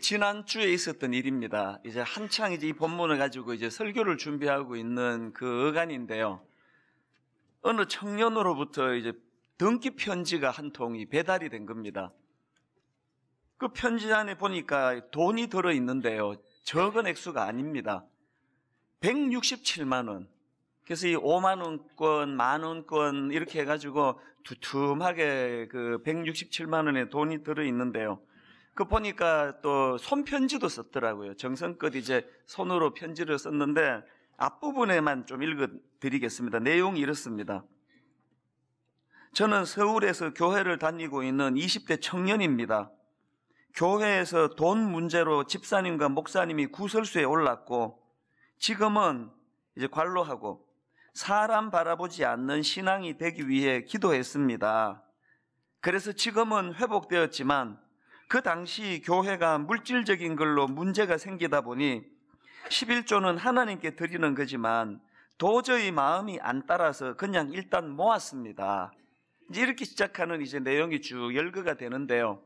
지난 주에 있었던 일입니다. 이제 한창 이제 이 본문을 가지고 이제 설교를 준비하고 있는 그 어간인데요. 어느 청년으로부터 이제 등기 편지가 한 통이 배달이 된 겁니다. 그 편지 안에 보니까 돈이 들어 있는데요. 적은 액수가 아닙니다. 167만 원. 그래서 이 5만 원권, 만 원권 이렇게 해가지고 두툼하게 그 167만 원의 돈이 들어 있는데요. 그 보니까 또 손편지도 썼더라고요. 정성껏 이제 손으로 편지를 썼는데 앞부분에만 좀 읽어드리겠습니다. 내용이 이렇습니다. 저는 서울에서 교회를 다니고 있는 20대 청년입니다. 교회에서 돈 문제로 집사님과 목사님이 구설수에 올랐고 지금은 이제 관로하고 사람 바라보지 않는 신앙이 되기 위해 기도했습니다. 그래서 지금은 회복되었지만 그 당시 교회가 물질적인 걸로 문제가 생기다 보니 11조는 하나님께 드리는 거지만 도저히 마음이 안 따라서 그냥 일단 모았습니다. 이제 이렇게 시작하는 이제 내용이 쭉 열거가 되는데요.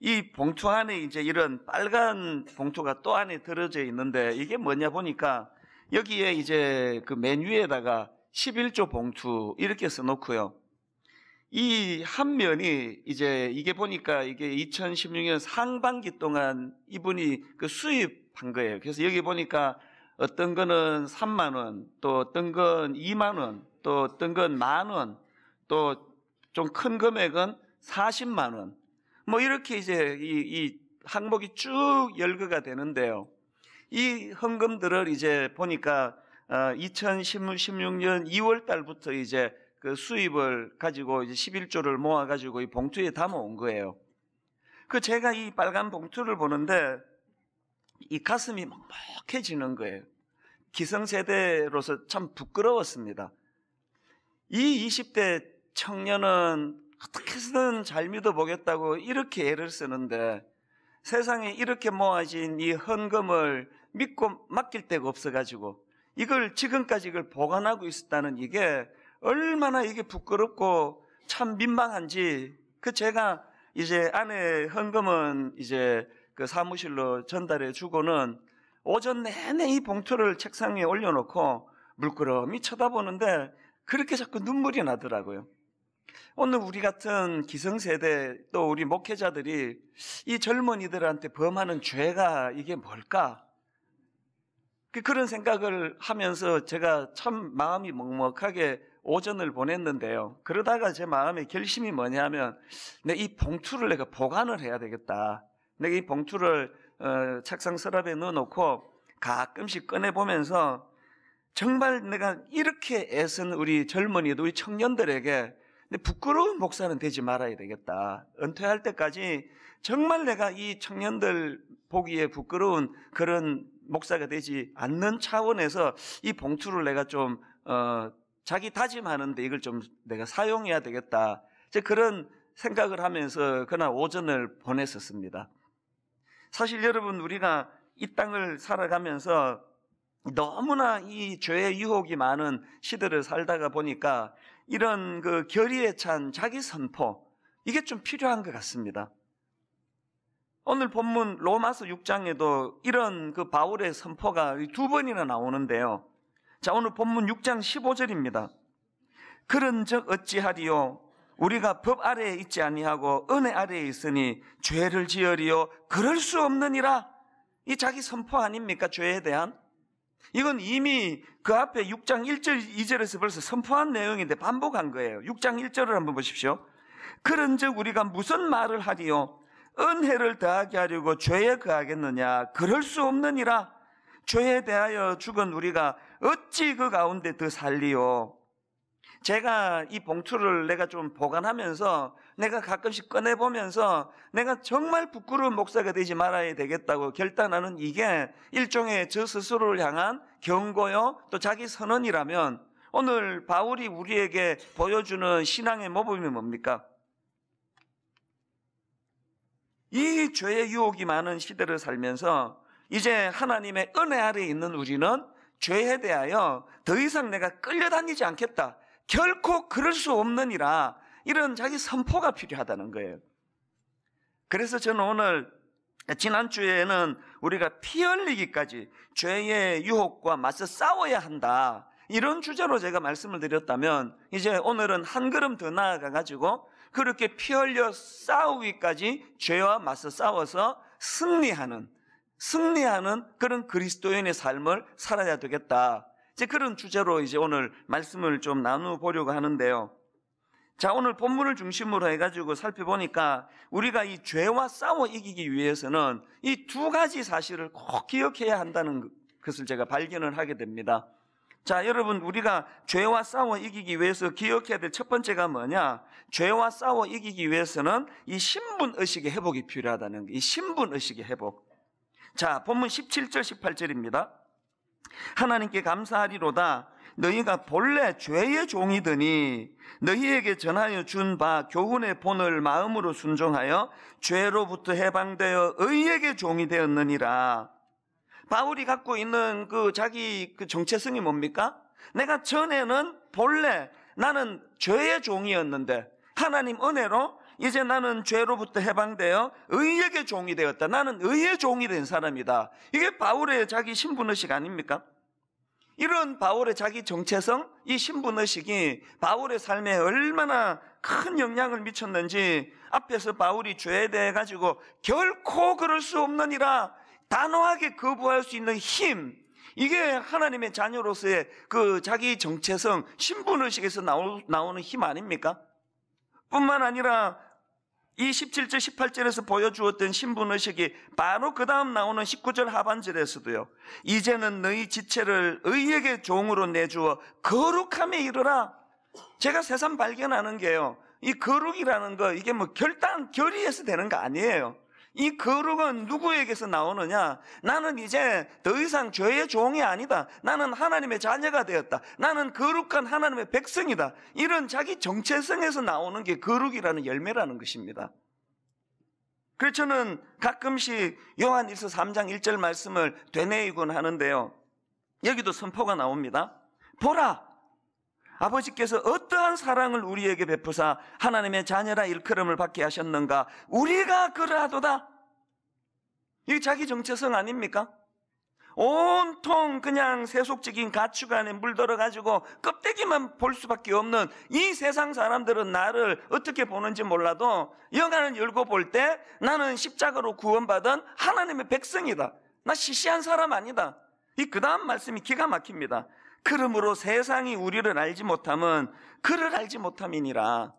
이 봉투 안에 이제 이런 빨간 봉투가 또 안에 들어져 있는데 이게 뭐냐 보니까 여기에 이제 그 메뉴에다가 11조 봉투 이렇게 써놓고요. 이한 면이 이제 이게 보니까 이게 2016년 상반기 동안 이분이 그 수입한 거예요. 그래서 여기 보니까 어떤 거는 3만 원, 또 어떤 건 2만 원, 또 어떤 건 만 원, 또 좀 큰 금액은 40만 원. 뭐 이렇게 이제 이, 이 항목이 쭉 열거가 되는데요. 이 헌금들을 이제 보니까 2016년 어, 2월 달부터 이제 그 수입을 가지고 이제 11조를 모아가지고 이 봉투에 담아온 거예요. 그 제가 이 빨간 봉투를 보는데 이 가슴이 막막해지는 거예요. 기성세대로서 참 부끄러웠습니다. 이 20대 청년은 어떻게 해서든 잘 믿어보겠다고 이렇게 애를 쓰는데 세상에 이렇게 모아진 이 헌금을 믿고 맡길 데가 없어가지고 이걸 지금까지 이걸 보관하고 있었다는 이게 얼마나 이게 부끄럽고 참 민망한지 그 제가 이제 아내 헌금은 이제 그 사무실로 전달해 주고는 오전 내내 이 봉투를 책상 에 올려놓고 물끄러미 쳐다보는데 그렇게 자꾸 눈물이 나더라고요. 오늘 우리 같은 기성세대 또 우리 목회자들이 이 젊은이들한테 범하는 죄가 이게 뭘까? 그 그런 생각을 하면서 제가 참 마음이 먹먹하게 오전을 보냈는데요. 그러다가 제 마음의 결심이 뭐냐면 내이 네, 봉투를 내가 보관을 해야 되겠다. 내가 이 봉투를 어, 책상 서랍에 넣어놓고 가끔씩 꺼내 보면서 정말 내가 이렇게 애쓴 우리 젊은이들, 우리 청년들에게 네, 부끄러운 목사는 되지 말아야 되겠다. 은퇴할 때까지 정말 내가 이 청년들 보기에 부끄러운 그런 목사가 되지 않는 차원에서 이 봉투를 내가 좀, 어, 자기 다짐하는데 이걸 좀 내가 사용해야 되겠다. 제 그런 생각을 하면서 그날 오전을 보냈었습니다. 사실 여러분 우리가 이 땅을 살아가면서 너무나 이 죄의 유혹이 많은 시대를 살다가 보니까 이런 그 결의에 찬 자기 선포 이게 좀 필요한 것 같습니다. 오늘 본문 로마서 6장에도 이런 그 바울의 선포가 두 번이나 나오는데요. 자, 오늘 본문 6장 15절입니다. 그런 적 어찌하리요? 우리가 법 아래에 있지 아니하고 은혜 아래에 있으니 죄를 지으리요 그럴 수 없느니라 이 자기 선포 아닙니까 죄에 대한 이건 이미 그 앞에 6장 1절 2절에서 벌써 선포한 내용인데 반복한 거예요 6장 1절을 한번 보십시오 그런즉 우리가 무슨 말을 하리요 은혜를 더하게 하려고 죄에 그하겠느냐 그럴 수 없느니라 죄에 대하여 죽은 우리가 어찌 그 가운데 더 살리요? 제가 이 봉투를 내가 좀 보관하면서 내가 가끔씩 꺼내보면서 내가 정말 부끄러운 목사가 되지 말아야 되겠다고 결단하는 이게 일종의 저 스스로를 향한 경고요 또 자기 선언이라면 오늘 바울이 우리에게 보여주는 신앙의 모범이 뭡니까? 이 죄의 유혹이 많은 시대를 살면서 이제 하나님의 은혜 아래 있는 우리는 죄에 대하여 더 이상 내가 끌려다니지 않겠다. 결코 그럴 수 없느니라. 이런 자기 선포가 필요하다는 거예요. 그래서 저는 오늘 지난주에는 우리가 피 흘리기까지 죄의 유혹과 맞서 싸워야 한다. 이런 주제로 제가 말씀을 드렸다면 이제 오늘은 한 걸음 더 나아가 가지고 그렇게 피 흘려 싸우기까지 죄와 맞서 싸워서 승리하는 승리하는 그런 그리스도인의 삶을 살아야 되겠다. 이제 그런 주제로 이제 오늘 말씀을 좀 나누보려고 하는데요. 자, 오늘 본문을 중심으로 해가지고 살펴보니까 우리가 이 죄와 싸워 이기기 위해서는 이 두 가지 사실을 꼭 기억해야 한다는 것을 제가 발견을 하게 됩니다. 자, 여러분, 우리가 죄와 싸워 이기기 위해서 기억해야 될 첫 번째가 뭐냐? 죄와 싸워 이기기 위해서는 이 신분의식의 회복이 필요하다는 거, 이 신분의식의 회복. 자, 본문 17절 18절입니다. 하나님께 감사하리로다. 너희가 본래 죄의 종이더니 너희에게 전하여 준 바 교훈의 본을 마음으로 순종하여 죄로부터 해방되어 의에게 종이 되었느니라. 바울이 갖고 있는 그 자기 그 정체성이 뭡니까? 내가 전에는 본래 나는 죄의 종이었는데 하나님 은혜로 이제 나는 죄로부터 해방되어 의에게 종이 되었다. 나는 의의 종이 된 사람이다. 이게 바울의 자기 신분의식 아닙니까? 이런 바울의 자기 정체성, 이 신분의식이 바울의 삶에 얼마나 큰 영향을 미쳤는지 앞에서 바울이 죄에 대해 가지고 결코 그럴 수 없느니라 단호하게 거부할 수 있는 힘, 이게 하나님의 자녀로서의 그 자기 정체성, 신분의식에서 나오, 나오는 힘 아닙니까? 뿐만 아니라 이 17절, 18절에서 보여주었던 신분의식이 바로 그 다음 나오는 19절 하반절에서도요. 이제는 너희 지체를 의에게 종으로 내주어 거룩함에 이르라. 제가 새삼 발견하는 게요. 이 거룩이라는 거, 이게 뭐 결단, 결의해서 되는 거 아니에요. 이 거룩은 누구에게서 나오느냐? 나는 이제 더 이상 죄의 종이 아니다. 나는 하나님의 자녀가 되었다. 나는 거룩한 하나님의 백성이다. 이런 자기 정체성에서 나오는 게 거룩이라는 열매라는 것입니다. 그래서 저는 가끔씩 요한 1서 3장 1절 말씀을 되뇌이곤 하는데요. 여기도 선포가 나옵니다. 보라! 아버지께서 어떠한 사랑을 우리에게 베푸사 하나님의 자녀라 일컬음을 받게 하셨는가? 우리가 그러하도다. 이게 자기 정체성 아닙니까? 온통 그냥 세속적인 가축 안에 물들어가지고 껍데기만 볼 수밖에 없는 이 세상 사람들은 나를 어떻게 보는지 몰라도 영안는 열고 볼 때 나는 십자가로 구원받은 하나님의 백성이다. 나 시시한 사람 아니다. 이 그 다음 말씀이 기가 막힙니다. 그러므로 세상이 우리를 알지 못함은 그를 알지 못함이니라.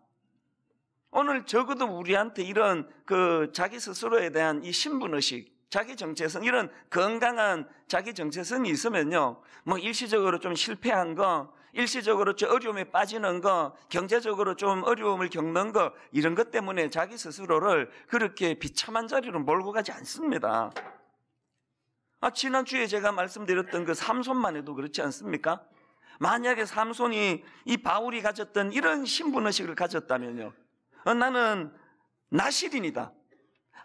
오늘 적어도 우리한테 이런 그 자기 스스로에 대한 이 신분의식, 자기 정체성, 이런 건강한 자기 정체성이 있으면요. 뭐 일시적으로 좀 실패한 거, 일시적으로 좀 어려움에 빠지는 거, 경제적으로 좀 어려움을 겪는 거, 이런 것 때문에 자기 스스로를 그렇게 비참한 자리로 몰고 가지 않습니다. 아, 지난주에 제가 말씀드렸던 그 삼손만 해도 그렇지 않습니까? 만약에 삼손이 이 바울이 가졌던 이런 신분의식을 가졌다면요. 어, 나는 나시린이다.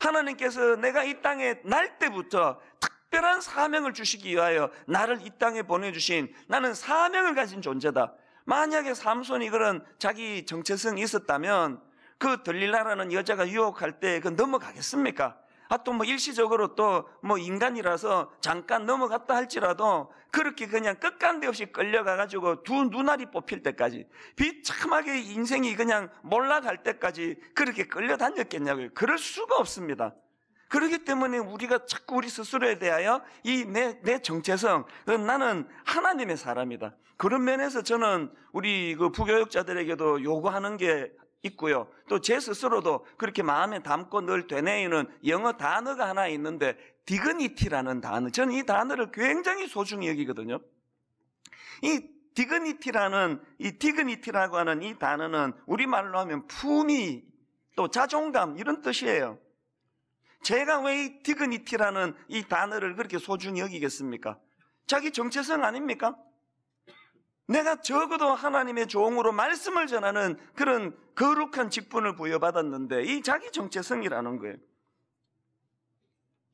하나님께서 내가 이 땅에 날 때부터 특별한 사명을 주시기 위하여 나를 이 땅에 보내주신 나는 사명을 가진 존재다. 만약에 삼손이 그런 자기 정체성이 있었다면 그 들릴라라는 여자가 유혹할 때 그 넘어가겠습니까? 아, 또 뭐 일시적으로 또 뭐 인간이라서 잠깐 넘어갔다 할지라도 그렇게 그냥 끝간데 없이 끌려가가지고 두 눈알이 뽑힐 때까지 비참하게 인생이 그냥 몰라갈 때까지 그렇게 끌려다녔겠냐고요. 그럴 수가 없습니다. 그렇기 때문에 우리가 자꾸 우리 스스로에 대하여 이 내 내 정체성 그 나는 하나님의 사람이다. 그런 면에서 저는 우리 그 부교육자들에게도 요구하는 게 있고요. 또 제 스스로도 그렇게 마음에 담고 늘 되뇌이는 영어 단어가 하나 있는데 디그니티라는 단어. 저는 이 단어를 굉장히 소중히 여기거든요. 이 디그니티라는 이 디그니티라고 하는 이 단어는 우리말로 하면 품위 또 자존감 이런 뜻이에요. 제가 왜 이 디그니티라는 이 단어를 그렇게 소중히 여기겠습니까? 자기 정체성 아닙니까? 내가 적어도 하나님의 종으로 말씀을 전하는 그런 거룩한 직분을 부여받았는데 이 자기 정체성이라는 거예요.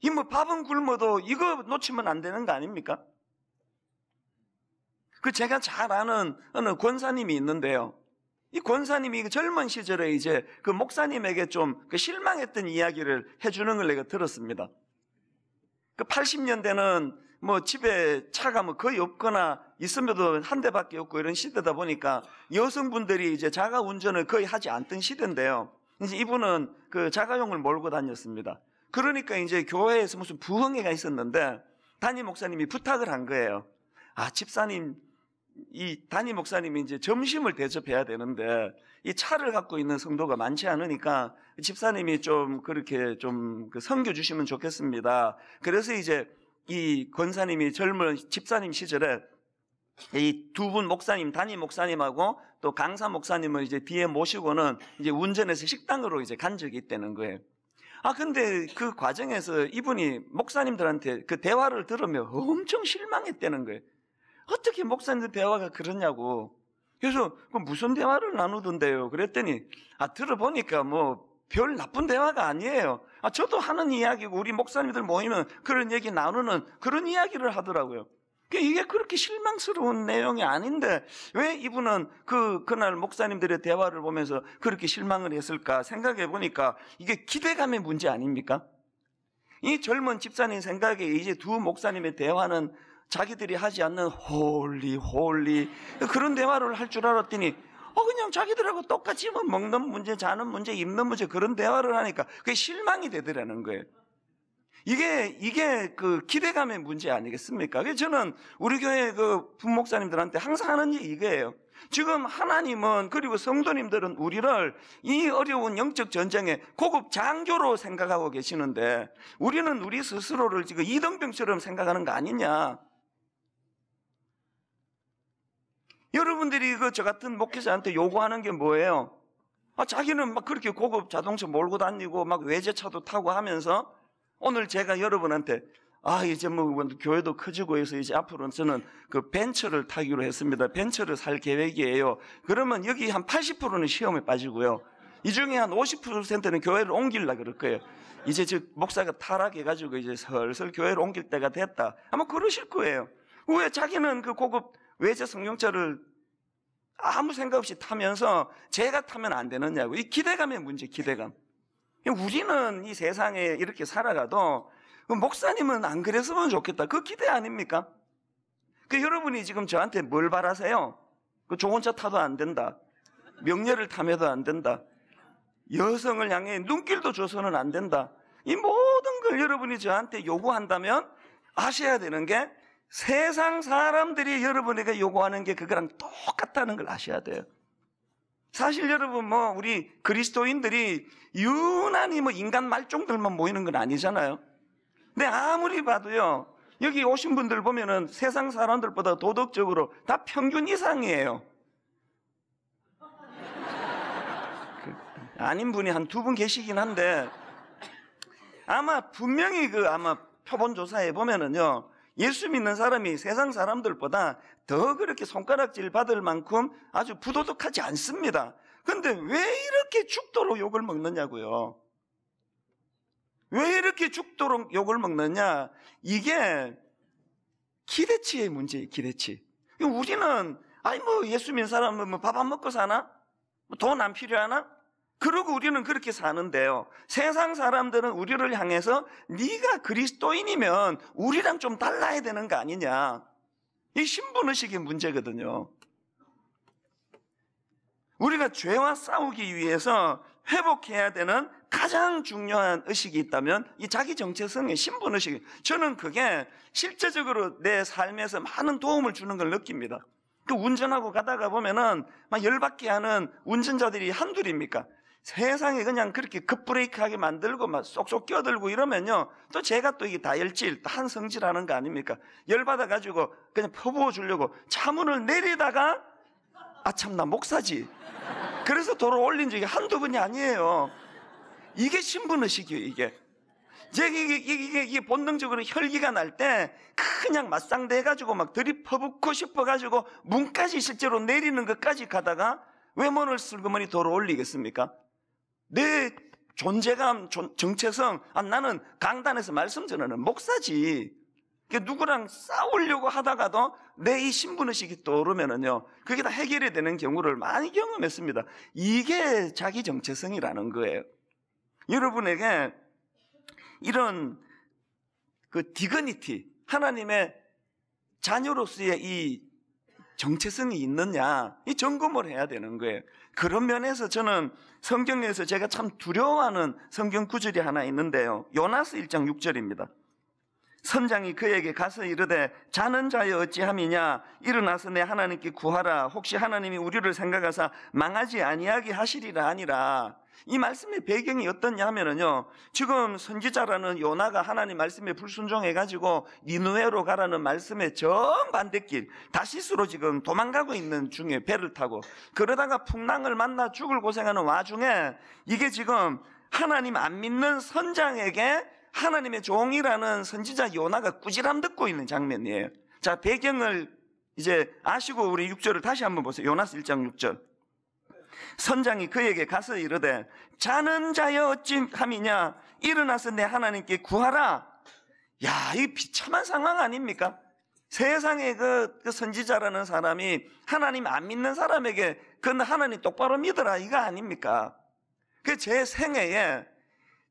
이 뭐 밥은 굶어도 이거 놓치면 안 되는 거 아닙니까? 그 제가 잘 아는 어느 권사님이 있는데요. 이 권사님이 그 젊은 시절에 이제 그 목사님에게 좀그 실망했던 이야기를 해주는 걸 내가 들었습니다. 그 80년대는 뭐 집에 차가 뭐 거의 없거나 있으면도 한 대밖에 없고 이런 시대다 보니까 여성분들이 이제 자가 운전을 거의 하지 않던 시대인데요. 이제 이분은 그 자가용을 몰고 다녔습니다. 그러니까 이제 교회에서 무슨 부흥회가 있었는데 담임 목사님이 부탁을 한 거예요. 아, 집사님, 이담임 목사님이 이제 점심을 대접해야 되는데 이 차를 갖고 있는 성도가 많지 않으니까 집사님이 좀 그렇게 좀그 성교 주시면 좋겠습니다. 그래서 이제 이 권사님이 젊은 집사님 시절에 이 두 분 목사님, 단임 목사님하고 또 강사 목사님을 이제 뒤에 모시고는 이제 운전해서 식당으로 이제 간 적이 있다는 거예요. 아, 근데 그 과정에서 이분이 목사님들한테 그 대화를 들으며 엄청 실망했다는 거예요. 어떻게 목사님들 대화가 그러냐고. 그래서 그 무슨 대화를 나누던데요? 그랬더니 아 들어보니까 뭐 별 나쁜 대화가 아니에요. 아, 저도 하는 이야기고 우리 목사님들 모이면 그런 얘기 나누는 그런 이야기를 하더라고요. 이게 그렇게 실망스러운 내용이 아닌데 왜 이분은 그 그날 목사님들의 대화를 보면서 그렇게 실망을 했을까 생각해 보니까 이게 기대감의 문제 아닙니까? 이 젊은 집사님 생각에 이제 두 목사님의 대화는 자기들이 하지 않는 홀리 홀리 그런 대화를 할 줄 알았더니 어, 그냥 자기들하고 똑같이 뭐 먹는 문제, 자는 문제, 입는 문제 그런 대화를 하니까 그게 실망이 되더라는 거예요. 이게, 이게 그 기대감의 문제 아니겠습니까? 그래서 저는 우리 교회 그 부목사님들한테 항상 하는 얘기 이거예요. 지금 하나님은 그리고 성도님들은 우리를 이 어려운 영적 전쟁의 고급 장교로 생각하고 계시는데 우리는 우리 스스로를 지금 이등병처럼 생각하는 거 아니냐. 여러분들이 그 저 같은 목회자한테 요구하는 게 뭐예요? 아, 자기는 막 그렇게 고급 자동차 몰고 다니고 막 외제차도 타고 하면서 오늘 제가 여러분한테 아, 이제 뭐 교회도 커지고 해서 이제 앞으로는 저는 그 벤처를 타기로 했습니다. 벤처를 살 계획이에요. 그러면 여기 한 80%는 시험에 빠지고요. 이 중에 한 50%는 교회를 옮길라 그럴 거예요. 이제 저 목사가 타락해가지고 이제 슬슬 교회를 옮길 때가 됐다. 아마 그러실 거예요. 왜 자기는 그 고급 왜저 승용차를 아무 생각 없이 타면서 제가 타면 안 되느냐고. 이 기대감의 문제, 기대감. 우리는 이 세상에 이렇게 살아가도 그 목사님은 안 그랬으면 좋겠다. 그 기대 아닙니까? 그 여러분이 지금 저한테 뭘 바라세요? 그 좋은 차 타도 안 된다. 명예를 탐해도 안 된다. 여성을 향해 눈길도 줘서는 안 된다. 이 모든 걸 여러분이 저한테 요구한다면 아셔야 되는 게 세상 사람들이 여러분에게 요구하는 게 그거랑 똑같다는 걸 아셔야 돼요. 사실 여러분 뭐 우리 그리스도인들이 유난히 뭐 인간 말종들만 모이는 건 아니잖아요. 근데 아무리 봐도요. 여기 오신 분들 보면은 세상 사람들보다 도덕적으로 다 평균 이상이에요. 그, 아닌 분이 한 두 분 계시긴 한데 아마 분명히 그 아마 표본 조사에 보면은요. 예수 믿는 사람이 세상 사람들보다 더 그렇게 손가락질 받을 만큼 아주 부도덕하지 않습니다. 근데 왜 이렇게 죽도록 욕을 먹느냐고요. 왜 이렇게 죽도록 욕을 먹느냐? 이게 기대치의 문제예요, 기대치. 우리는, 아니, 뭐, 예수 믿는 사람은 뭐밥안 먹고 사나? 뭐 돈안 필요하나? 그러고 우리는 그렇게 사는데요. 세상 사람들은 우리를 향해서 네가 그리스도인이면 우리랑 좀 달라야 되는 거 아니냐. 이 신분의식의 문제거든요. 우리가 죄와 싸우기 위해서 회복해야 되는 가장 중요한 의식이 있다면 이 자기 정체성의 신분 의식. 저는 그게 실제적으로 내 삶에서 많은 도움을 주는 걸 느낍니다. 그 운전하고 가다가 보면은 막 열받게 하는 운전자들이 한둘입니까? 세상에 그냥 그렇게 급브레이크하게 만들고 막 쏙쏙 끼어들고 이러면요. 또 제가 또 이게 다열질또 한 성질 하는 거 아닙니까? 열받아가지고 그냥 퍼부어 주려고 차문을 내리다가 아참, 나 목사지. 그래서 도로 올린 적이 한두 번이 아니에요. 이게 신분의식이에요, 이게. 이게, 이게, 이게, 이게 본능적으로 혈기가 날 때 그냥 맞상대 해가지고 막 들이퍼붓고 싶어가지고 문까지 실제로 내리는 것까지 가다가 외모를 슬그머니 도로 올리겠습니까? 내 존재감, 정체성, 아, 나는 강단에서 말씀 전하는 목사지. 누구랑 싸우려고 하다가도 내 이 신분의식이 떠오르면은요, 그게 다 해결이 되는 경우를 많이 경험했습니다. 이게 자기 정체성이라는 거예요. 여러분에게 이런 그 디그니티, 하나님의 자녀로서의 이 정체성이 있느냐, 이 점검을 해야 되는 거예요. 그런 면에서 저는 성경에서 제가 참 두려워하는 성경 구절이 하나 있는데요. 요나스 1장 6절입니다. 선장이 그에게 가서 이르되 자는 자여 어찌함이냐 일어나서 내 하나님께 구하라 혹시 하나님이 우리를 생각하사 망하지 아니하게 하시리라 아니라 이 말씀의 배경이 어떠냐 하면은요. 지금 선지자라는 요나가 하나님 말씀에 불순종해 가지고 니누에로 가라는 말씀의 정반대길 다시스로 지금 도망가고 있는 중에 배를 타고 그러다가 풍랑을 만나 죽을 고생하는 와중에 이게 지금 하나님 안 믿는 선장에게 하나님의 종이라는 선지자 요나가 꾸지람 듣고 있는 장면이에요. 자, 배경을 이제 아시고 우리 6절을 다시 한번 보세요. 요나스 1장 6절. 선장이 그에게 가서 이르되 자는 자여 어찌함이냐 일어나서 내 하나님께 구하라. 야, 이 비참한 상황 아닙니까? 세상에 그, 그 선지자라는 사람이 하나님 안 믿는 사람에게 그건 하나님 똑바로 믿어라 이거 아닙니까? 그 제 생애에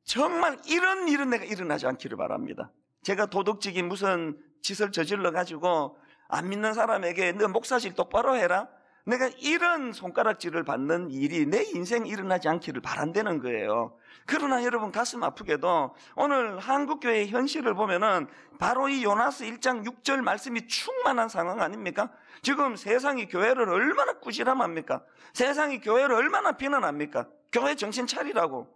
정말 이런 일은 내가 일어나지 않기를 바랍니다. 제가 도덕질이 무슨 짓을 저질러 가지고 안 믿는 사람에게 너 목사실 똑바로 해라. 내가 이런 손가락질을 받는 일이 내 인생 일어나지 않기를 바란다는 거예요. 그러나 여러분 가슴 아프게도 오늘 한국교회의 현실을 보면은 바로 이 요나스 1장 6절 말씀이 충만한 상황 아닙니까? 지금 세상이 교회를 얼마나 꾸지람합니까? 세상이 교회를 얼마나 비난합니까? 교회 정신 차리라고.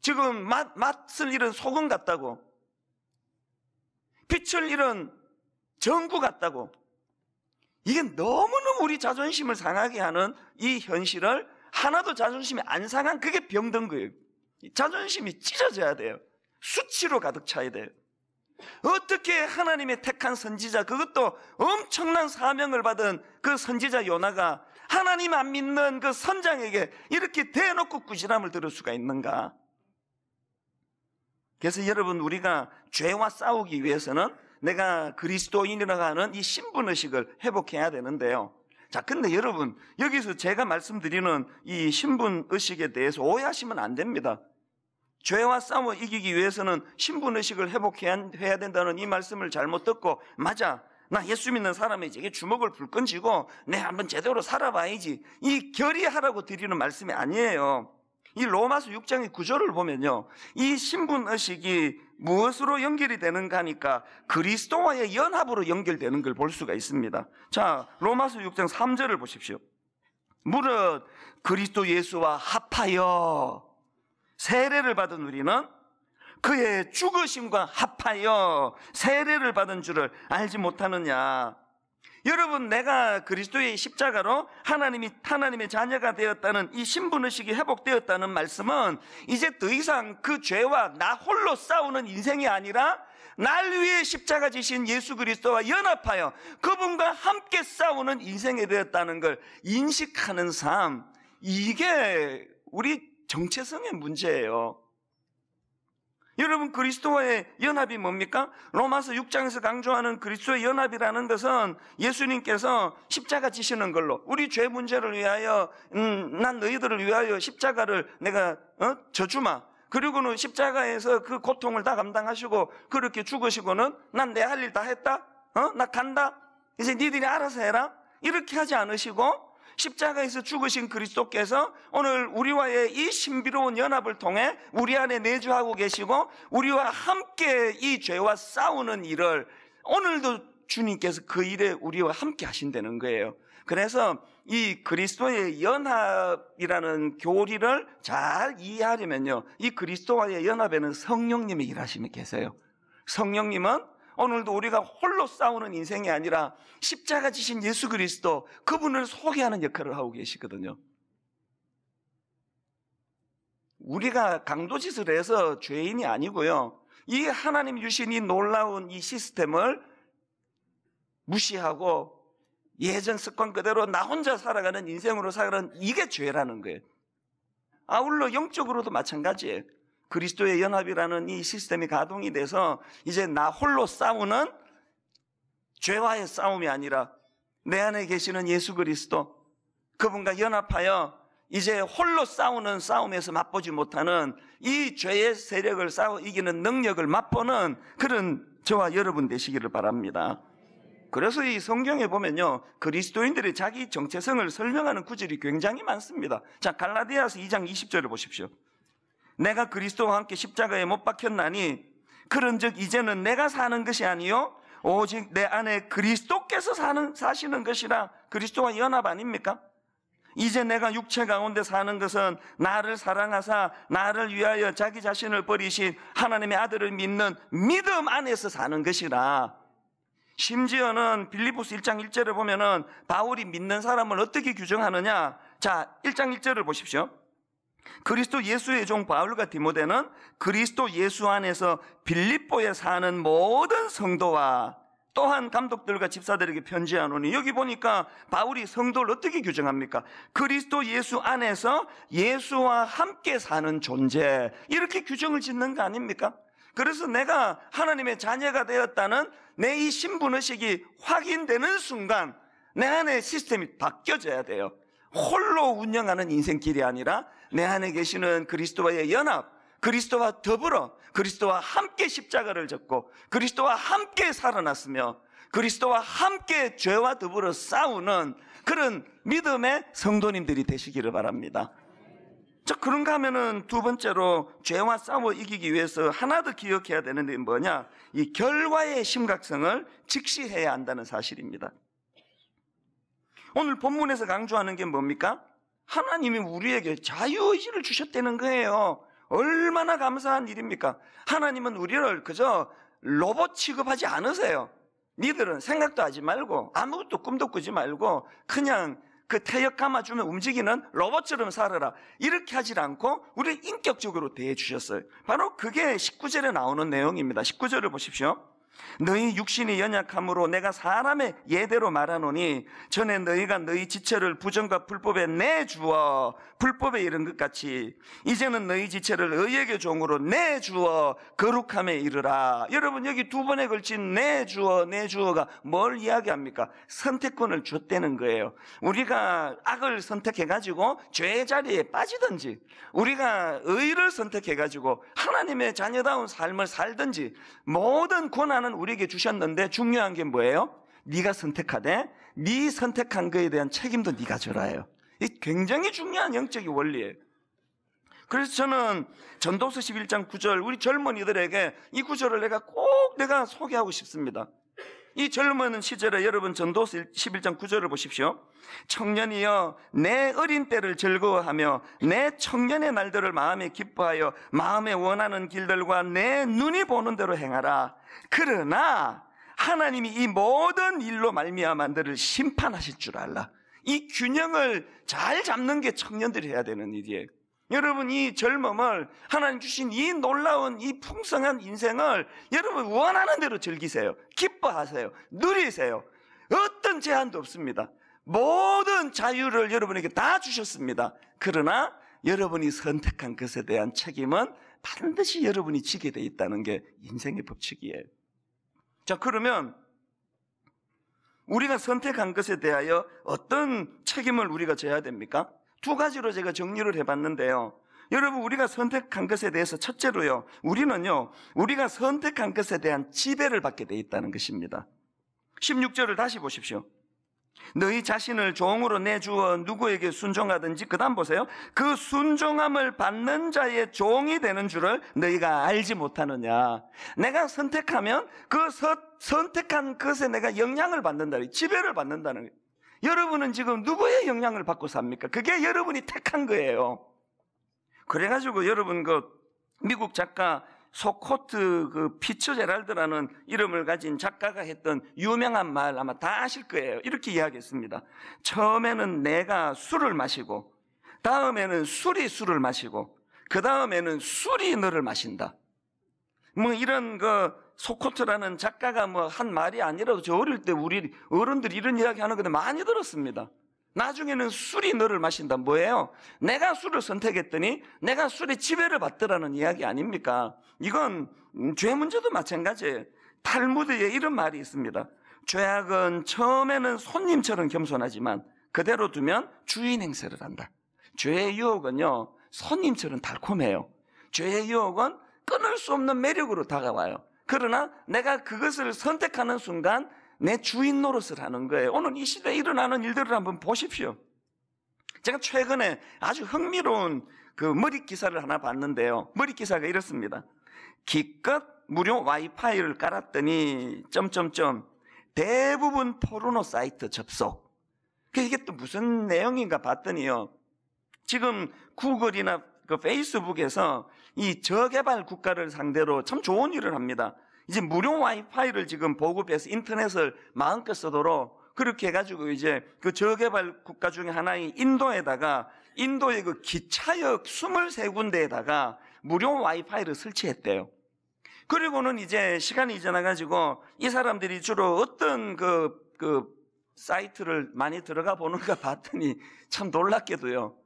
지금 맛, 맛을 잃은 소금 같다고. 빛을 잃은 전구 같다고. 이게 너무너무 우리 자존심을 상하게 하는 이 현실을 하나도 자존심이 안 상한 그게 병든 거예요. 자존심이 찢어져야 돼요. 수치로 가득 차야 돼요. 어떻게 하나님의 택한 선지자, 그것도 엄청난 사명을 받은 그 선지자 요나가 하나님 안 믿는 그 선장에게 이렇게 대놓고 꾸지람을 들을 수가 있는가? 그래서 여러분, 우리가 죄와 싸우기 위해서는 내가 그리스도인이라고 하는 이 신분의식을 회복해야 되는데요. 자, 근데 여러분, 여기서 제가 말씀드리는 이 신분의식에 대해서 오해하시면 안 됩니다. 죄와 싸워 이기기 위해서는 신분의식을 회복해야 된다는 이 말씀을 잘못 듣고, 맞아. 나 예수 믿는 사람이지. 게 주먹을 불끈 쥐고, 내 한번 제대로 살아봐야지. 이 결의하라고 드리는 말씀이 아니에요. 이 로마서 6장의 구절을 보면요. 이 신분의식이 무엇으로 연결이 되는가니까 하 그리스도와의 연합으로 연결되는 걸 볼 수가 있습니다. 자, 로마서 6장 3절을 보십시오. 무릇 그리스도 예수와 합하여 세례를 받은 우리는 그의 죽으심과 합하여 세례를 받은 줄을 알지 못하느냐. 여러분 내가 그리스도의 십자가로 하나님이 하나님의 자녀가 되었다는 이 신분 의식이 회복되었다는 말씀은 이제 더 이상 그 죄와 나 홀로 싸우는 인생이 아니라 날 위해 십자가 지신 예수 그리스도와 연합하여 그분과 함께 싸우는 인생이 되었다는 걸 인식하는 삶 이게 우리 정체성의 문제예요. 여러분 그리스도와의 연합이 뭡니까? 로마서 6장에서 강조하는 그리스도의 연합이라는 것은 예수님께서 십자가 지시는 걸로 우리 죄 문제를 위하여 음, 난 너희들을 위하여 십자가를 내가 어? 저주마 그리고는 십자가에서 그 고통을 다 감당하시고 그렇게 죽으시고는 난 내 할 일 다 했다 어? 나 간다 이제 니들이 알아서 해라 이렇게 하지 않으시고 십자가에서 죽으신 그리스도께서 오늘 우리와의 이 신비로운 연합을 통해 우리 안에 내주하고 계시고 우리와 함께 이 죄와 싸우는 일을 오늘도 주님께서 그 일에 우리와 함께 하신다는 거예요. 그래서 이 그리스도의 연합이라는 교리를 잘 이해하려면요. 이 그리스도와의 연합에는 성령님이 일하시면 계세요. 성령님은 오늘도 우리가 홀로 싸우는 인생이 아니라 십자가 지신 예수 그리스도 그분을 소개하는 역할을 하고 계시거든요. 우리가 강도짓을 해서 죄인이 아니고요. 이 하나님 주신 이 놀라운 이 시스템을 무시하고 예전 습관 그대로 나 혼자 살아가는 인생으로 살아가는 이게 죄라는 거예요. 아울러 영적으로도 마찬가지예요. 그리스도의 연합이라는 이 시스템이 가동이 돼서 이제 나 홀로 싸우는 죄와의 싸움이 아니라 내 안에 계시는 예수 그리스도 그분과 연합하여 이제 홀로 싸우는 싸움에서 맛보지 못하는 이 죄의 세력을 싸워 이기는 능력을 맛보는 그런 저와 여러분 되시기를 바랍니다. 그래서 이 성경에 보면요. 그리스도인들의 자기 정체성을 설명하는 구절이 굉장히 많습니다. 자, 갈라디아서 2장 20절을 보십시오. 내가 그리스도와 함께 십자가에 못 박혔나니 그런즉 이제는 내가 사는 것이 아니요 오직 내 안에 그리스도께서 사는 사시는 것이라 그리스도와 연합 아닙니까? 이제 내가 육체 가운데 사는 것은 나를 사랑하사 나를 위하여 자기 자신을 버리신 하나님의 아들을 믿는 믿음 안에서 사는 것이라. 심지어는 빌리포스 1장 1절을 보면은 바울이 믿는 사람을 어떻게 규정하느냐. 자, 1장 1절을 보십시오. 그리스도 예수의 종 바울과 디모데는 그리스도 예수 안에서 빌립보에 사는 모든 성도와 또한 감독들과 집사들에게 편지하노니 여기 보니까 바울이 성도를 어떻게 규정합니까? 그리스도 예수 안에서 예수와 함께 사는 존재 이렇게 규정을 짓는 거 아닙니까? 그래서 내가 하나님의 자녀가 되었다는 내 이 신분의식이 확인되는 순간 내 안에 시스템이 바뀌어져야 돼요. 홀로 운영하는 인생길이 아니라 내 안에 계시는 그리스도와의 연합, 그리스도와 더불어 그리스도와 함께 십자가를 졌고 그리스도와 함께 살아났으며 그리스도와 함께 죄와 더불어 싸우는 그런 믿음의 성도님들이 되시기를 바랍니다. 자, 그런가 하면은 두 번째로 죄와 싸워 이기기 위해서 하나 더 기억해야 되는 게 뭐냐? 이 결과의 심각성을 직시해야 한다는 사실입니다. 오늘 본문에서 강조하는 게 뭡니까? 하나님이 우리에게 자유의지를 주셨다는 거예요. 얼마나 감사한 일입니까? 하나님은 우리를 그저 로봇 취급하지 않으세요. 니들은 생각도 하지 말고 아무것도 꿈도 꾸지 말고 그냥 그 태엽 감아주면 움직이는 로봇처럼 살아라. 이렇게 하질 않고 우리 를 인격적으로 대해주셨어요. 바로 그게 19절에 나오는 내용입니다. 19절을 보십시오. 너희 육신이 연약함으로 내가 사람의 예대로 말하노니 전에 너희가 너희 지체를 부정과 불법에 내주어 불법에 이른 것 같이 이제는 너희 지체를 의에게 종으로 내주어 거룩함에 이르라 여러분 여기 두 번에 걸친 내주어 내주어가 뭘 이야기합니까? 선택권을 줬다는 거예요 우리가 악을 선택해가지고 죄의 자리에 빠지든지 우리가 의를 선택해가지고 하나님의 자녀다운 삶을 살든지 모든 고난 하나는 우리에게 주셨는데 중요한 게 뭐예요? 네가 선택하되 네 선택한 거에 대한 책임도 네가 져라예요. 이 굉장히 중요한 영적인 원리예요. 그래서 저는 전도서 11장 9절 우리 젊은이들에게 이 구절을 내가 꼭 내가 소개하고 싶습니다. 이 젊은 시절에 여러분 전도서 11장 9절을 보십시오. 청년이여 내 어린 때를 즐거워하며 내 청년의 날들을 마음에 기뻐하여 마음에 원하는 길들과 내 눈이 보는 대로 행하라. 그러나 하나님이 이 모든 일로 말미암아 너를 심판하실 줄 알라. 이 균형을 잘 잡는 게 청년들이 해야 되는 일이에요. 여러분 이 젊음을 하나님 주신 이 놀라운 이 풍성한 인생을 여러분 원하는 대로 즐기세요. 기뻐하세요. 누리세요. 어떤 제한도 없습니다. 모든 자유를 여러분에게 다 주셨습니다. 그러나 여러분이 선택한 것에 대한 책임은 반드시 여러분이 지게 돼 있다는 게 인생의 법칙이에요. 자, 그러면 우리가 선택한 것에 대하여 어떤 책임을 우리가 져야 됩니까? 두 가지로 제가 정리를 해봤는데요. 여러분, 우리가 선택한 것에 대해서 첫째로요, 우리는요, 우리가 선택한 것에 대한 지배를 받게 돼 있다는 것입니다. 16절을 다시 보십시오. 너희 자신을 종으로 내주어 누구에게 순종하든지 그다음 보세요. 그 순종함을 받는 자의 종이 되는 줄을 너희가 알지 못하느냐. 내가 선택하면 그 서, 선택한 것에 내가 영향을 받는다. 지배를 받는다는 거예요. 여러분은 지금 누구의 영향을 받고 삽니까? 그게 여러분이 택한 거예요. 그래가지고 여러분 그 미국 작가 소코트 그 피처 제랄드라는 이름을 가진 작가가 했던 유명한 말 아마 다 아실 거예요. 이렇게 이야기했습니다. 처음에는 내가 술을 마시고, 다음에는 술이 술을 마시고, 그 다음에는 술이 너를 마신다. 뭐 이런 그 소코트라는 작가가 뭐 한 말이 아니라 저 어릴 때 우리 어른들 이런 이 이야기 하는 건데 많이 들었습니다. 나중에는 술이 너를 마신다. 뭐예요? 내가 술을 선택했더니 내가 술의 지배를 받더라는 이야기 아닙니까? 이건 음, 죄 문제도 마찬가지예요. 탈무드에 이런 말이 있습니다. 죄악은 처음에는 손님처럼 겸손하지만 그대로 두면 주인 행세를 한다. 죄의 유혹은요, 손님처럼 달콤해요. 죄의 유혹은 끊을 수 없는 매력으로 다가와요. 그러나 내가 그것을 선택하는 순간 내 주인 노릇을 하는 거예요. 오늘 이 시대에 일어나는 일들을 한번 보십시오. 제가 최근에 아주 흥미로운 그 머릿 기사를 하나 봤는데요. 머릿 기사가 이렇습니다. 기껏 무료 와이파이를 깔았더니 점점점 대부분 포르노 사이트 접속. 그 이게 또 무슨 내용인가 봤더니요. 지금 구글이나 그 페이스북에서 이 저개발 국가를 상대로 참 좋은 일을 합니다. 이제 무료 와이파이를 지금 보급해서 인터넷을 마음껏 쓰도록 그렇게 해가지고 이제 그 저개발 국가 중에 하나인 인도에다가 인도의 그 기차역 23군데에다가 무료 와이파이를 설치했대요. 그리고는 이제 시간이 지나가지고 이 사람들이 주로 어떤 그, 그 사이트를 많이 들어가 보는가 봤더니 참 놀랍게도요.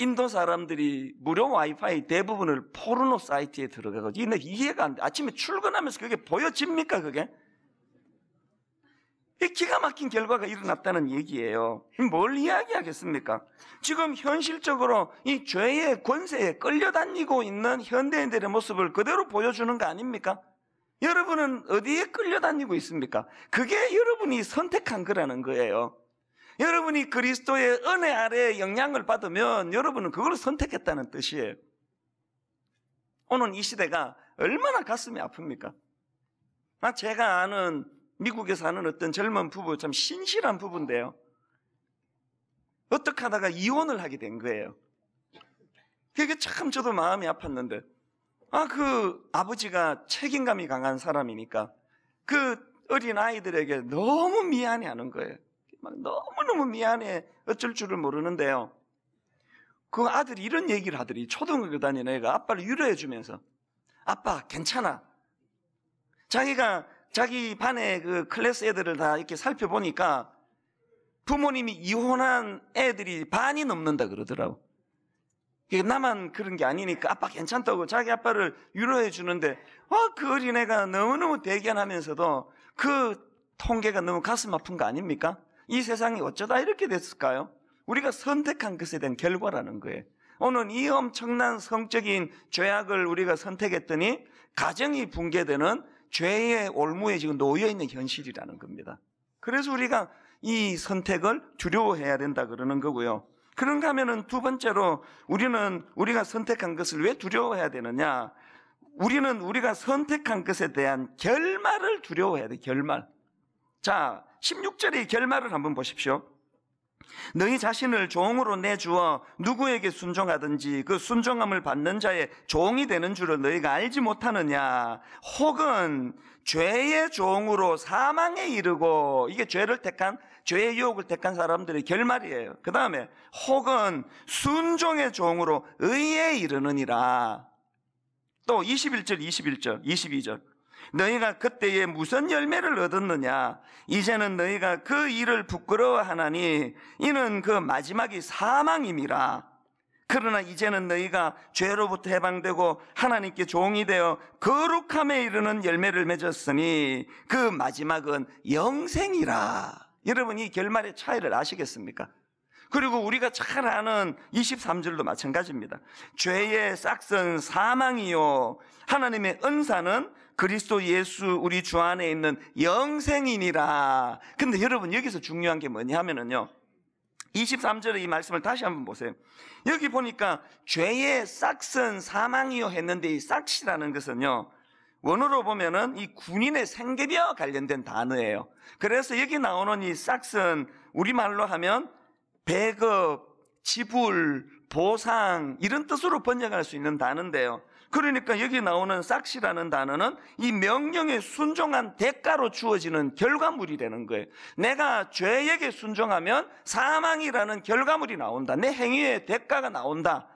인도 사람들이 무료 와이파이 대부분을 포르노 사이트에 들어가가지고 근데 이해가 안 돼. 아침에 출근하면서 그게 보여집니까 그게? 이 기가 막힌 결과가 일어났다는 얘기예요. 뭘 이야기하겠습니까? 지금 현실적으로 이 죄의 권세에 끌려다니고 있는 현대인들의 모습을 그대로 보여주는 거 아닙니까? 여러분은 어디에 끌려다니고 있습니까? 그게 여러분이 선택한 거라는 거예요. 여러분이 그리스도의 은혜 아래 영향을 받으면 여러분은 그걸 선택했다는 뜻이에요. 오늘 이 시대가 얼마나 가슴이 아픕니까? 나 아, 제가 아는 미국에 사는 어떤 젊은 부부, 참 신실한 부부인데요. 어떻게 하다가 이혼을 하게 된 거예요. 그게 참 저도 마음이 아팠는데. 아, 그 아버지가 책임감이 강한 사람이니까 그 어린 아이들에게 너무 미안해 하는 거예요. 막 너무너무 미안해. 어쩔 줄을 모르는데요. 그 아들이 이런 얘기를 하더니 초등학교 다니는 애가 아빠를 위로해 주면서 아빠 괜찮아. 자기가 자기 반의 그 클래스 애들을 다 이렇게 살펴보니까 부모님이 이혼한 애들이 반이 넘는다 그러더라고. 나만 그런 게 아니니까 아빠 괜찮다고 자기 아빠를 위로해 주는데 어, 그 어린애가 너무너무 대견하면서도 그 통계가 너무 가슴 아픈 거 아닙니까? 이 세상이 어쩌다 이렇게 됐을까요? 우리가 선택한 것에 대한 결과라는 거예요. 오늘 이 엄청난 성적인 죄악을 우리가 선택했더니 가정이 붕괴되는 죄의 올무에 지금 놓여 있는 현실이라는 겁니다. 그래서 우리가 이 선택을 두려워해야 된다 그러는 거고요. 그런가 하면은 두 번째로 우리는 우리가 선택한 것을 왜 두려워해야 되느냐? 우리는 우리가 선택한 것에 대한 결말을 두려워해야 돼, 결말. 자, 16절의 결말을 한번 보십시오. 너희 자신을 종으로 내주어 누구에게 순종하든지 그 순종함을 받는 자의 종이 되는 줄을 너희가 알지 못하느냐 혹은 죄의 종으로 사망에 이르고 이게 죄를 택한 죄의 유혹을 택한 사람들의 결말이에요 그 다음에 혹은 순종의 종으로 의에 이르느니라 또 21절 21절 22절 너희가 그때에 무슨 열매를 얻었느냐? 이제는 너희가 그 일을 부끄러워하나니 이는 그 마지막이 사망임이라. 그러나 이제는 너희가 죄로부터 해방되고 하나님께 종이 되어 거룩함에 이르는 열매를 맺었으니 그 마지막은 영생이라. 여러분 이 결말의 차이를 아시겠습니까? 그리고 우리가 잘 아는 23절도 마찬가지입니다. 죄의 싹은 사망이요. 하나님의 은사는 그리스도 예수 우리 주 안에 있는 영생이니라. 근데 여러분 여기서 중요한 게 뭐냐 하면은요. 23절의 이 말씀을 다시 한번 보세요. 여기 보니까 죄의 싹은 사망이요 했는데 이 싹시라는 것은요. 원어로 보면은 이 군인의 생계비와 관련된 단어예요. 그래서 여기 나오는 이 싹은 우리말로 하면 배급, 지불, 보상 이런 뜻으로 번역할 수 있는 단어인데요. 그러니까 여기 나오는 싹시라는 단어는 이 명령에 순종한 대가로 주어지는 결과물이 되는 거예요. 내가 죄에게 순종하면 사망이라는 결과물이 나온다. 내 행위의 대가가 나온다.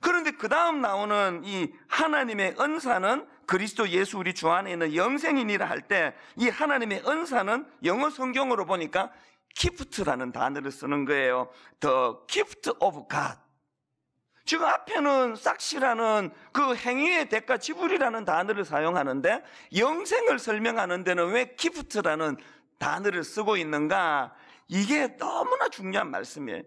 그런데 그 다음 나오는 이 하나님의 은사는 그리스도 예수 우리 주 안에 있는 영생인이라 할 때 이 하나님의 은사는 영어 성경으로 보니까 기프트라는 단어를 쓰는 거예요. The gift of God. 지금 앞에는 싹시라는 그 행위의 대가 지불이라는 단어를 사용하는데 영생을 설명하는 데는 왜 기프트라는 단어를 쓰고 있는가? 이게 너무나 중요한 말씀이에요.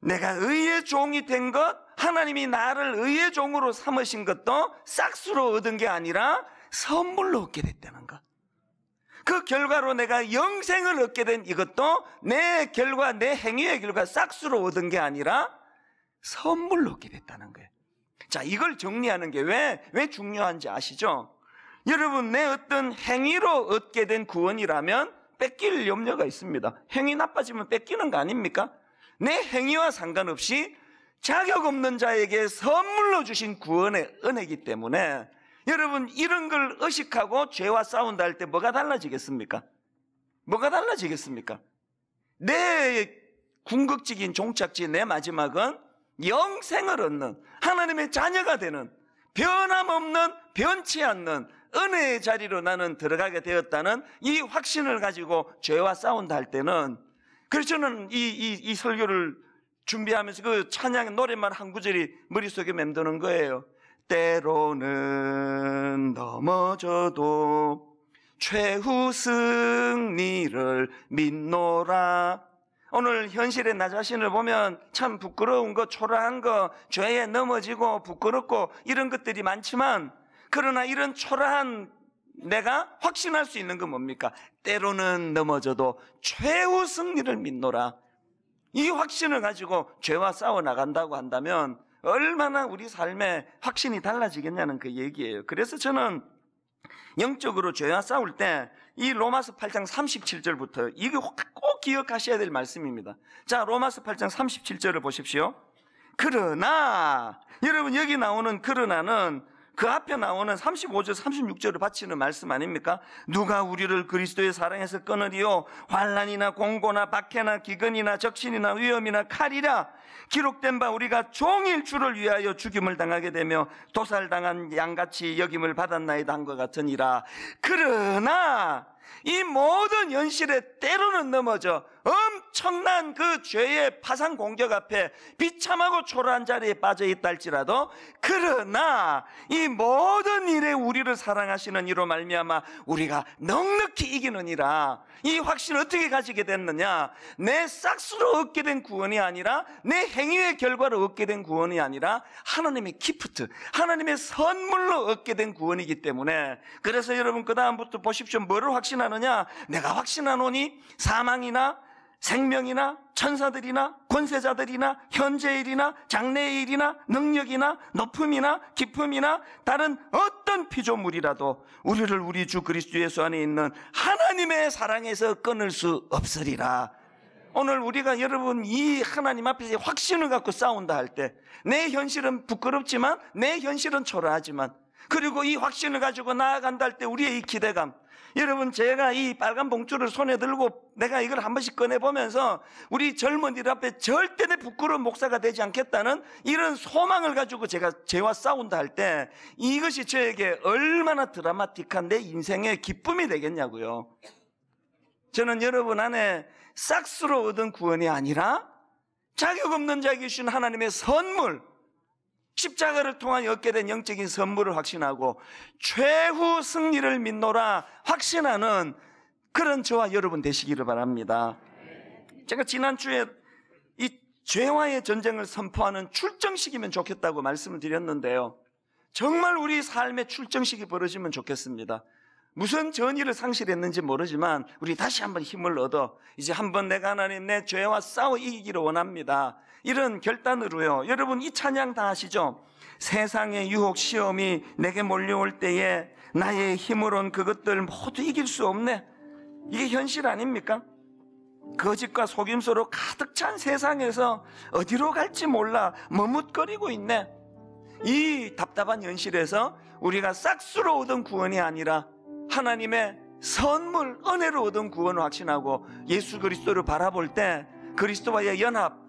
내가 의의 종이 된 것, 하나님이 나를 의의 종으로 삼으신 것도 싹수로 얻은 게 아니라 선물로 얻게 됐다는 것. 그 결과로 내가 영생을 얻게 된 이것도 내 결과, 내 행위의 결과 싹수로 얻은 게 아니라 선물로 얻게 됐다는 거예요. 자, 이걸 정리하는 게 왜, 왜 중요한지 아시죠? 여러분, 내 어떤 행위로 얻게 된 구원이라면 뺏길 염려가 있습니다. 행위 나빠지면 뺏기는 거 아닙니까? 내 행위와 상관없이 자격 없는 자에게 선물로 주신 구원의 은혜이기 때문에 여러분, 이런 걸 의식하고 죄와 싸운다 할 때 뭐가 달라지겠습니까? 뭐가 달라지겠습니까? 내 궁극적인 종착지, 내 마지막은 영생을 얻는 하나님의 자녀가 되는 변함없는 변치 않는 은혜의 자리로 나는 들어가게 되었다는 이 확신을 가지고 죄와 싸운다 할 때는 그래서 저는 이, 이, 이 설교를 준비하면서 그 찬양 노래만 한 구절이 머릿속에 맴도는 거예요. 때로는 넘어져도 최후 승리를 믿노라 오늘 현실의 나 자신을 보면 참 부끄러운 거, 초라한 거, 죄에 넘어지고 부끄럽고 이런 것들이 많지만 그러나 이런 초라한 내가 확신할 수 있는 건 뭡니까? 때로는 넘어져도 최후 승리를 믿노라. 이 확신을 가지고 죄와 싸워 나간다고 한다면 얼마나 우리 삶에 확신이 달라지겠냐는 그 얘기예요. 그래서 저는 영적으로 죄와 싸울 때이 로마서 8장 37절부터 이거 꼭 기억하셔야 될 말씀입니다. 자, 로마서 8장 37절을 보십시오. 그러나 여러분 여기 나오는 그러나는 그 앞에 나오는 35절, 36절을 바치는 말씀 아닙니까? 누가 우리를 그리스도의 사랑에서 끊으리요? 환란이나 공고나 박해나 기근이나 적신이나 위험이나 칼이라 기록된 바 우리가 종일 주를 위하여 죽임을 당하게 되며 도살당한 양같이 여김을 받았나이다 한 것 같으니라. 그러나 이 모든 연실에 때로는 넘어져 엄청난 그 죄의 파상 공격 앞에 비참하고 초라한 자리에 빠져 있다 할지라도 그러나 이 모든 일에 우리를 사랑하시는 이로 말미암아 우리가 넉넉히 이기느니라 이 확신을 어떻게 가지게 됐느냐 내 싹수로 얻게 된 구원이 아니라 내 행위의 결과로 얻게 된 구원이 아니라 하나님의 기프트 하나님의 선물로 얻게 된 구원이기 때문에 그래서 여러분 그 다음부터 보십시오 뭐를 확신하느냐 내가 확신하노니 사망이나 생명이나 천사들이나 권세자들이나 현재 일이나 장래 일이나 능력이나 높음이나 기쁨이나 다른 어떤 피조물이라도 우리를 우리 주 그리스도 예수 안에 있는 하나님의 사랑에서 끊을 수 없으리라. 오늘 우리가 여러분 이 하나님 앞에서 확신을 갖고 싸운다 할 때 내 현실은 부끄럽지만 내 현실은 초라하지만 그리고 이 확신을 가지고 나아간다 할 때 우리의 이 기대감 여러분 제가 이 빨간 봉투를 손에 들고 내가 이걸 한 번씩 꺼내 보면서 우리 젊은이들 앞에 절대 내 부끄러운 목사가 되지 않겠다는 이런 소망을 가지고 제가 죄와 싸운다 할 때 이것이 저에게 얼마나 드라마틱한 내 인생의 기쁨이 되겠냐고요. 저는 여러분 안에 싹스로 얻은 구원이 아니라 자격 없는 자에게 주신 하나님의 선물 십자가를 통한 얻게 된 영적인 선물을 확신하고 최후 승리를 믿노라 확신하는 그런 저와 여러분 되시기를 바랍니다. 제가 지난주에 이 죄와의 전쟁을 선포하는 출정식이면 좋겠다고 말씀을 드렸는데요. 정말 우리 삶의 출정식이 벌어지면 좋겠습니다. 무슨 전의를 상실했는지 모르지만 우리 다시 한번 힘을 얻어 이제 한번 내가 하나님 내 죄와 싸워 이기기를 원합니다. 이런 결단으로요. 여러분 이 찬양 다 아시죠? 세상의 유혹 시험이 내게 몰려올 때에 나의 힘으론 그것들 모두 이길 수 없네. 이게 현실 아닙니까? 거짓과 속임수로 가득 찬 세상에서 어디로 갈지 몰라 머뭇거리고 있네. 이 답답한 현실에서 우리가 싹수로 얻은 구원이 아니라 하나님의 선물, 은혜로 얻은 구원을 확신하고 예수 그리스도를 바라볼 때 그리스도와의 연합,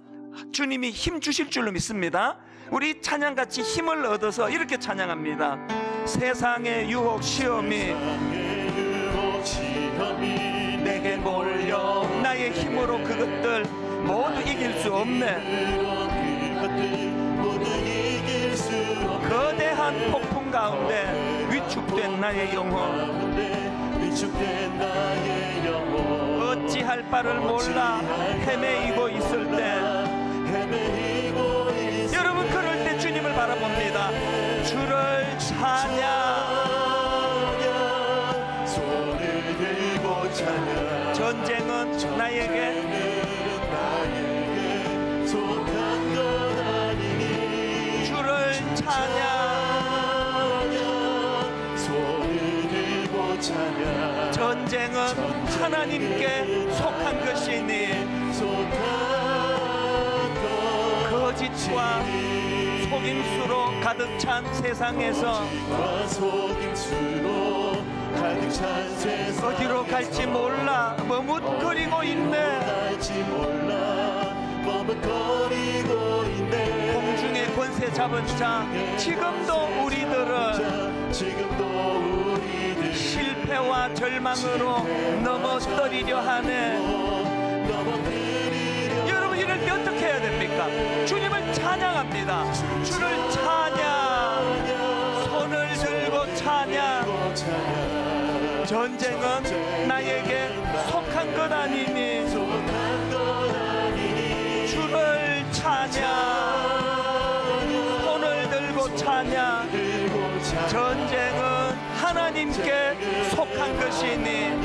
주님이 힘 주실 줄로 믿습니다. 우리 찬양같이 힘을 얻어서 이렇게 찬양합니다. 세상의 유혹 시험이 내게 몰려 나의 힘으로 그것들 모두 이길 수 없네. 거대한 폭풍 가운데 위축된 나의 영혼 어찌할 바를 몰라 헤매이고 있을 때 여러분 그럴 때 주님을 바라봅니다 주를 찬양 손을 들고 찬양 전쟁은 나에게 전쟁은 하나님께 속한 것이니 속임수와 속임수로 가득 찬 세상에서 어디로 갈지 몰라 머뭇거리고 있네 공중의 권세 잡은 자 지금도 우리들은 실패와 절망으로 넘어뜨리려 하는 어떻게 해야 됩니까? 주님을 찬양합니다. 주를 찬양. 손을 들고 찬양. 전쟁은 나에게 속한 것 아니니. 주를 찬양. 손을 들고 찬양. 전쟁은 하나님께 속한 것이니.